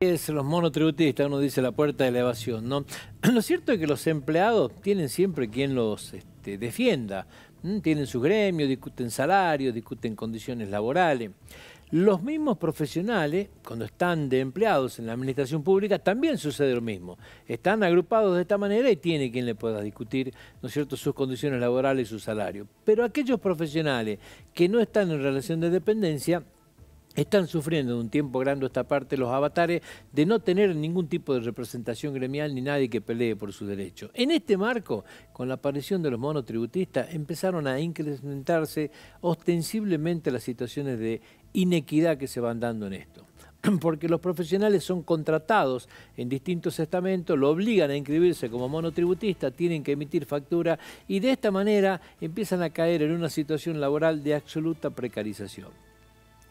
Es los monotributistas, uno dice la puerta de elevación, ¿no? Lo cierto es que los empleados tienen siempre quien los este, defienda, tienen sus gremios, discuten salarios, discuten condiciones laborales. Los mismos profesionales, cuando están de empleados en la administración pública, también sucede lo mismo. Están agrupados de esta manera y tiene quien le pueda discutir, ¿no es cierto?, sus condiciones laborales y su salario. Pero aquellos profesionales que no están en relación de dependencia, están sufriendo en un tiempo grande esta parte los avatares de no tener ningún tipo de representación gremial ni nadie que pelee por su derecho. En este marco, con la aparición de los monotributistas, empezaron a incrementarse ostensiblemente las situaciones de inequidad que se van dando en esto porque los profesionales son contratados en distintos estamentos, lo obligan a inscribirse como monotributista, tienen que emitir factura y de esta manera empiezan a caer en una situación laboral de absoluta precarización.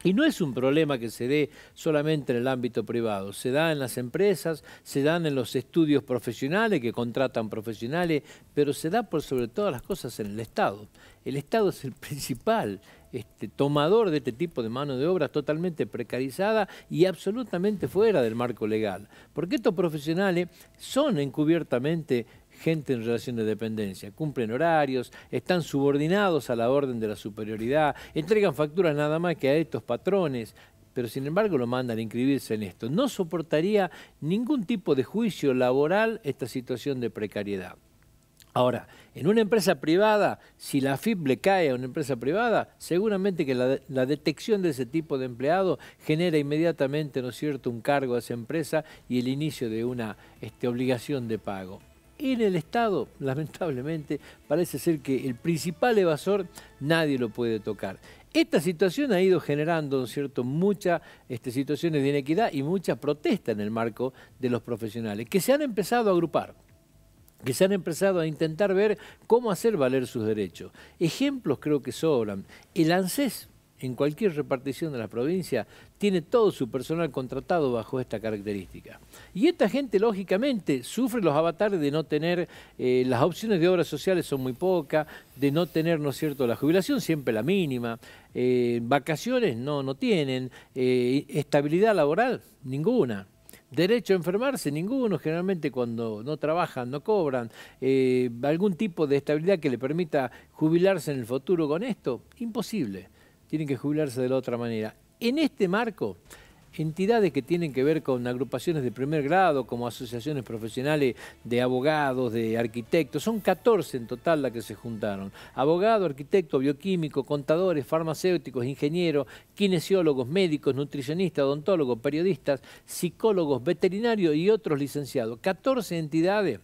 Y no es un problema que se dé solamente en el ámbito privado, se da en las empresas, se dan en los estudios profesionales que contratan profesionales, pero se da por sobre todas las cosas en el Estado. El Estado es el principal este, tomador de este tipo de mano de obra totalmente precarizada y absolutamente fuera del marco legal. Porque estos profesionales son encubiertamente gente en relación de dependencia. Cumplen horarios, están subordinados a la orden de la superioridad, entregan facturas nada más que a estos patrones, pero sin embargo lo mandan a inscribirse en esto. No soportaría ningún tipo de juicio laboral esta situación de precariedad. Ahora, en una empresa privada, si la AFIP le cae a una empresa privada, seguramente que la, detección de ese tipo de empleado genera inmediatamente, ¿no es cierto?, un cargo a esa empresa y el inicio de una este, obligación de pago en el Estado, lamentablemente, parece ser que el principal evasor nadie lo puede tocar. Esta situación ha ido generando, cierto?, muchas este, situaciones de inequidad y mucha protesta en el marco de los profesionales, que se han empezado a agrupar que se han empezado a intentar ver cómo hacer valer sus derechos. Ejemplos creo que sobran. El ANSES, en cualquier repartición de la provincia, tiene todo su personal contratado bajo esta característica. Y esta gente, lógicamente, sufre los avatares de no tener, eh, las opciones de obras sociales son muy pocas, de no tener, ¿no es cierto?, la jubilación siempre la mínima, eh, vacaciones no, no tienen, eh, estabilidad laboral, ninguna. Derecho a enfermarse, ninguno, generalmente cuando no trabajan, no cobran, algún tipo de estabilidad que le permita jubilarse en el futuro con esto, imposible tienen que jubilarse de la otra manera. En este marco, entidades que tienen que ver con agrupaciones de primer grado, como asociaciones profesionales de abogados, de arquitectos, son 14 en total las que se juntaron. Abogado, arquitecto, bioquímico, contadores, farmacéuticos, ingenieros, kinesiólogos, médicos, nutricionistas, odontólogos, periodistas, psicólogos, veterinarios y otros licenciados. 14 entidades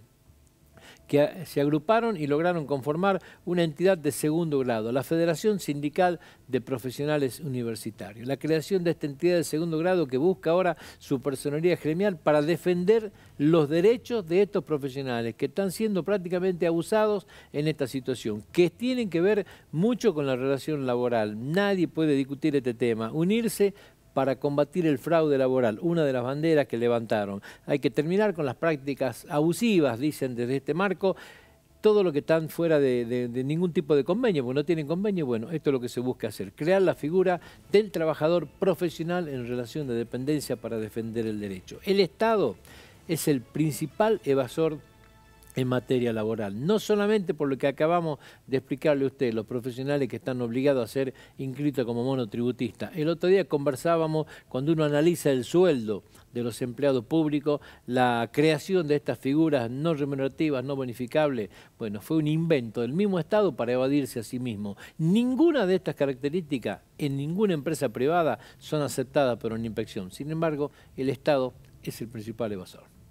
que se agruparon y lograron conformar una entidad de segundo grado, la Federación Sindical de Profesionales Universitarios. La creación de esta entidad de segundo grado que busca ahora su personería gremial para defender los derechos de estos profesionales que están siendo prácticamente abusados en esta situación, que tienen que ver mucho con la relación laboral. Nadie puede discutir este tema. Unirse para combatir el fraude laboral, una de las banderas que levantaron. Hay que terminar con las prácticas abusivas, dicen desde este marco, todo lo que están fuera de, ningún tipo de convenio, porque no tienen convenio, bueno, esto es lo que se busca hacer, crear la figura del trabajador profesional en relación de dependencia para defender el derecho. El Estado es el principal evasor en materia laboral. No solamente por lo que acabamos de explicarle a usted, los profesionales que están obligados a ser inscritos como monotributistas. El otro día conversábamos cuando uno analiza el sueldo de los empleados públicos, la creación de estas figuras no remunerativas, no bonificables, bueno, fue un invento del mismo Estado para evadirse a sí mismo. Ninguna de estas características en ninguna empresa privada son aceptadas por una inspección. Sin embargo, el Estado es el principal evasor.